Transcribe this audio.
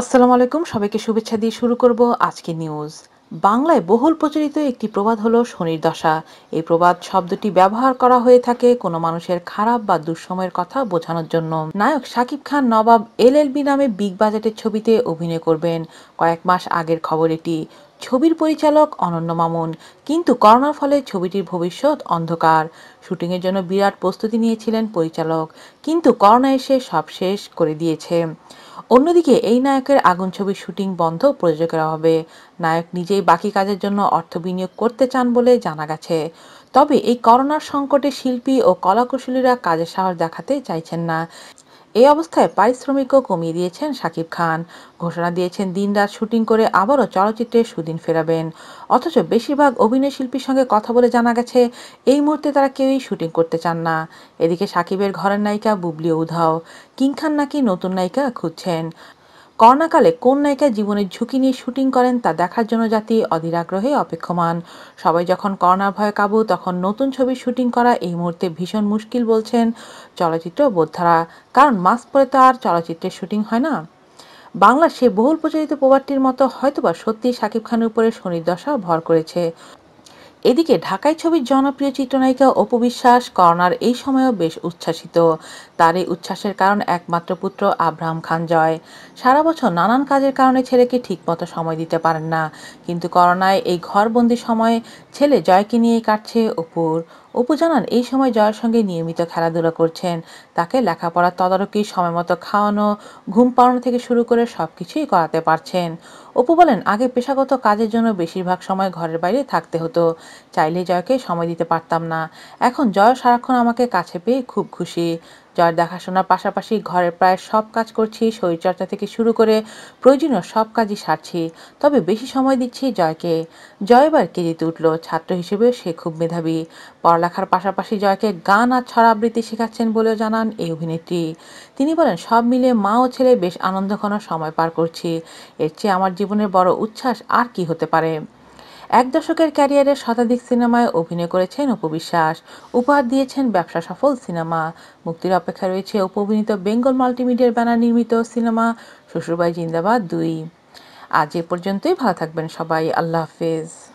আসসালামু আলাইকুম সবাইকে শুভেচ্ছা দিয়ে শুরু করব আজকে নিউজ বাংলায় বহুল প্রচলিত একটি প্রবাদ হলো শনির দশা এই প্রবাদ শব্দটি ব্যবহার করা হয়ে থাকে কোনো মানুষের খারাপ বা দুঃসময়ের কথা বোঝানোর জন্য নায়ক শাকিব খান নবাব এল এলবি নামে বিগ বাজেটের ছবিতে অভিনয় করবেন কয়েক মাস আগের খবর এটি ছবির পরিচালক অনন্য মামুন কিন্তু করোনার ফলে ছবিটির ভবিষ্যৎ অন্ধকার শুটিংয়ের জন্য বিরাট প্রস্তুতি নিয়েছিলেন পরিচালক কিন্তু করোনা এসে সব শেষ করে দিয়েছে অন্যদিকে এই নায়কের আগুন ছবির শুটিং বন্ধ প্রযোজকেরা হবে নায়ক নিজেই বাকি কাজের জন্য অর্থ বিনিয়োগ করতে চান বলে জানা গেছে তবে এই করোনার সংকটে শিল্পী ও কলাকুশলীরা কাজের সাহস দেখাতে চাইছেন না এই অবস্থায় পারিশ্রমিকও কমিয়ে দিয়েছেন শাকিব খান ঘোষণা দিয়েছেন দিনরাত শুটিং করে আবারও চলচ্চিত্রে সুদিন ফেরাবেন অথচ বেশিরভাগ অভিনয় শিল্পীর সঙ্গে কথা বলে জানা গেছে এই মুহূর্তে তারা কেউই শুটিং করতে চান না এদিকে শাকিবের ঘরের নায়িকা বুবলি উধাও কিং খান নাকি নতুন নায়িকা খুঁজছেন করোনাকালে কোন নায়িকা জীবনের ঝুঁকি নিয়ে শুটিং করেন তা দেখার জন্য জাতি অধীর আগ্রহে অপেক্ষমান সবাই যখন করোনা ভয় কাবু তখন নতুন ছবি শুটিং করা এই মুহূর্তে ভীষণ মুশকিল বলছেন চলচ্চিত্র বোদ্ধারা কারণ মাস্ক পরে তো আর চলচ্চিত্রের শুটিং হয় না বাংলা সে বহুল প্রচারিত প্রবাদটির মতো হয়তোবা সত্যি শাকিব খানের উপরে শনির দশা ভর করেছে এদিকে ঢাকাই ছবির জনপ্রিয় চিত্রনায়িকা অপু বিশ্বাস করোনার এই সময়েও বেশ উচ্ছ্বাসিত তার এই উচ্ছ্বাসের কারণ একমাত্র পুত্র আব্রাহাম খান জয় সারা বছর নানান কাজের কারণে ছেলেকে ঠিকমতো সময় দিতে পারেন না কিন্তু করোনায় এই ঘরবন্দি সময়ে ছেলে জয়কে নিয়ে কাটছে অপুর অপু জানান এই সময় জয়ের সঙ্গে নিয়মিত খেলাধুলা করছেন তাকে লেখাপড়ার তদারকি সময়মতো খাওয়ানো ঘুম পাড়ানো থেকে শুরু করে সব কিছুই করাতে পারছেন অপু বলেন আগে পেশাগত কাজের জন্য বেশিরভাগ সময় ঘরের বাইরে থাকতে হতো চাইলে জয়কে সময় দিতে পারতাম না এখন জয় সারাক্ষণ আমাকে কাছে পেয়ে খুব খুশি জয়ের দেখাশোনার পাশাপাশি ঘরের প্রায় সব কাজ করছি শরীরচর্চা থেকে শুরু করে প্রয়োজনীয় সব কাজই সারছি তবে বেশি সময় দিচ্ছি জয়কে জয় এবার কেজিতে উঠল ছাত্র হিসেবে সে খুব মেধাবী পড়ালেখার পাশাপাশি জয়কে গান আর ছড়া আবৃত্তি শেখাচ্ছেন বলেও জানান এই অভিনেত্রী তিনি বলেন সব মিলে মা ও ছেলে বেশ আনন্দঘন সময় পার করছি এর চেয়ে আমার জীবনের বড় উচ্ছ্বাস আর কি হতে পারে এক দশকের ক্যারিয়ারে শতাধিক সিনেমায় অভিনয় করেছেন অপু বিশ্বাস উপহার দিয়েছেন ব্যবসা সফল সিনেমা মুক্তির অপেক্ষা রয়েছে অপভিনীত বেঙ্গল মাল্টিমিডিয়ার ব্যানার নির্মিত সিনেমা শ্বশুরবাই জিন্দাবাদ দুই আজ এ পর্যন্তই ভালো থাকবেন সবাই আল্লাহ হাফেজ